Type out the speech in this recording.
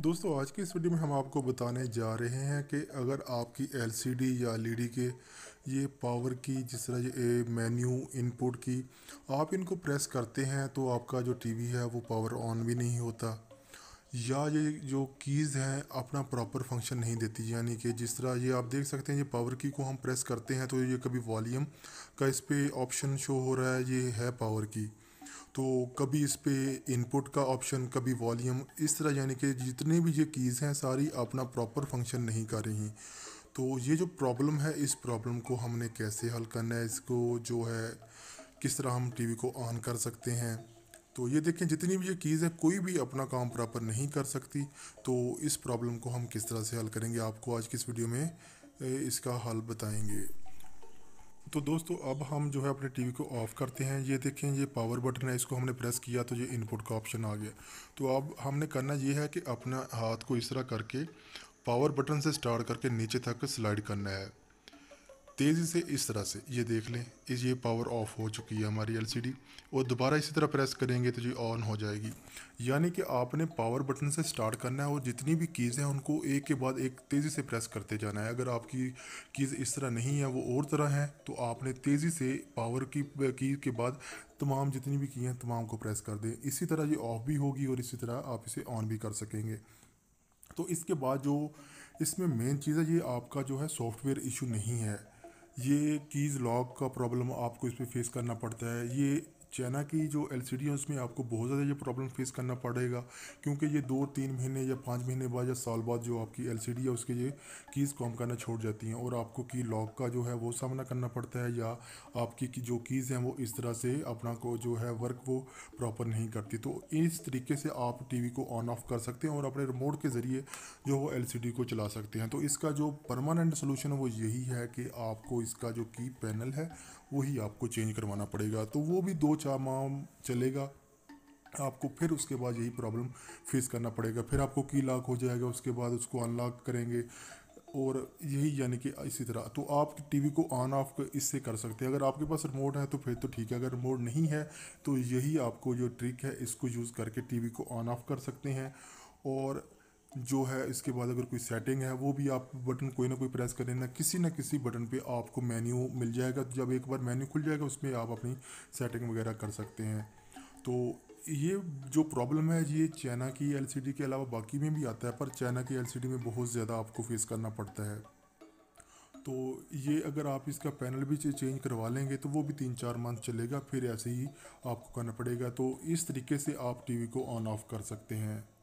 दोस्तों आज की इस वीडियो में हम आपको बताने जा रहे हैं कि अगर आपकी एलसीडी या एलईडी e के ये पावर की जिस तरह ये मेन्यू इनपुट की आप इनको प्रेस करते हैं तो आपका जो टीवी है वो पावर ऑन भी नहीं होता या ये जो कीज़ हैं अपना प्रॉपर फंक्शन नहीं देती यानी कि जिस तरह ये आप देख सकते हैं ये पावर की को हम प्रेस करते हैं तो ये कभी वॉलीम का इस पर ऑप्शन शो हो रहा है ये है पावर की तो कभी इस पर इनपुट का ऑप्शन कभी वॉल्यूम इस तरह यानी कि जितने भी ये कीज़ हैं सारी अपना प्रॉपर फंक्शन नहीं कर रही तो ये जो प्रॉब्लम है इस प्रॉब्लम को हमने कैसे हल करना है इसको जो है किस तरह हम टीवी को ऑन कर सकते हैं तो ये देखें जितनी भी ये कीज़ है कोई भी अपना काम प्रॉपर नहीं कर सकती तो इस प्रॉब्लम को हम किस तरह से हल करेंगे आपको आज की इस वीडियो में इसका हल बताएंगे तो दोस्तों अब हम जो है अपने टीवी को ऑफ़ करते हैं ये देखें ये पावर बटन है इसको हमने प्रेस किया तो ये इनपुट का ऑप्शन आ गया तो अब हमने करना ये है कि अपना हाथ को इस तरह करके पावर बटन से स्टार्ट करके नीचे तक स्लाइड करना है तेज़ी से इस तरह से ये देख लें इस ये पावर ऑफ हो चुकी है हमारी एलसीडी और दोबारा इसी तरह प्रेस करेंगे तो ये ऑन हो जाएगी यानी कि आपने पावर बटन से स्टार्ट करना है और जितनी भी कीज़ हैं उनको एक के बाद एक तेज़ी से प्रेस करते जाना है अगर आपकी कीज़ इस तरह नहीं है वो और तरह हैं तो आपने तेज़ी से पावर की की के बाद तमाम जितनी भी की हैं तमाम को प्रेस कर दें इसी तरह ये ऑफ़ भी होगी और इसी तरह आप इसे ऑन भी कर सकेंगे तो इसके बाद जो इसमें मेन चीज़ है ये आपका जो है सॉफ्टवेयर इशू नहीं है ये कीज़ लॉक का प्रॉब्लम आपको इस पर फेस करना पड़ता है ये चैना की जो एल सी डी है उसमें आपको बहुत ज़्यादा ये प्रॉब्लम फेस करना पड़ेगा क्योंकि ये दो तीन महीने या पाँच महीने बाद या साल बाद जो आपकी एल सी डी है उसके ये कीज़ काम करना छोड़ जाती हैं और आपको की लॉक का जो है वो सामना करना पड़ता है या आपकी की जो कीज़ हैं वो इस तरह से अपना को जो है वर्क वो प्रॉपर नहीं करती तो इस तरीके से आप वी को ऑन ऑफ कर सकते हैं और अपने रिमोट के ज़रिए जो वो एल को चला सकते हैं तो इसका जो परमानेंट सोलूशन है वो यही है कि आपको इसका जो की पैनल है वही आपको चेंज करवाना पड़ेगा तो वो भी दो चार माह चलेगा आपको फिर उसके बाद यही प्रॉब्लम फेस करना पड़ेगा फिर आपको की लॉक हो जाएगा उसके बाद उसको अनलॉक करेंगे और यही यानी कि इसी तरह तो आप टीवी को ऑन ऑफ इससे कर सकते हैं अगर आपके पास रिमोट है तो फिर तो ठीक है अगर रिमोट नहीं है तो यही आपको जो ट्रिक है इसको यूज़ करके टीवी को ऑन ऑफ कर सकते हैं और जो है इसके बाद अगर कोई सेटिंग है वो भी आप बटन कोई ना कोई प्रेस कर ना किसी ना किसी बटन पे आपको मेन्यू मिल जाएगा तो जब एक बार मेन्यू खुल जाएगा उसमें आप अपनी सेटिंग वगैरह कर सकते हैं तो ये जो प्रॉब्लम है ये चाइना की एलसीडी के अलावा बाकी में भी आता है पर चाइना की एलसीडी में बहुत ज़्यादा आपको फेस करना पड़ता है तो ये अगर आप इसका पैनल भी चेंज करवा लेंगे तो वो भी तीन चार मंथ चलेगा फिर ऐसे ही आपको करना पड़ेगा तो इस तरीके से आप टीवी को ऑन ऑफ कर सकते हैं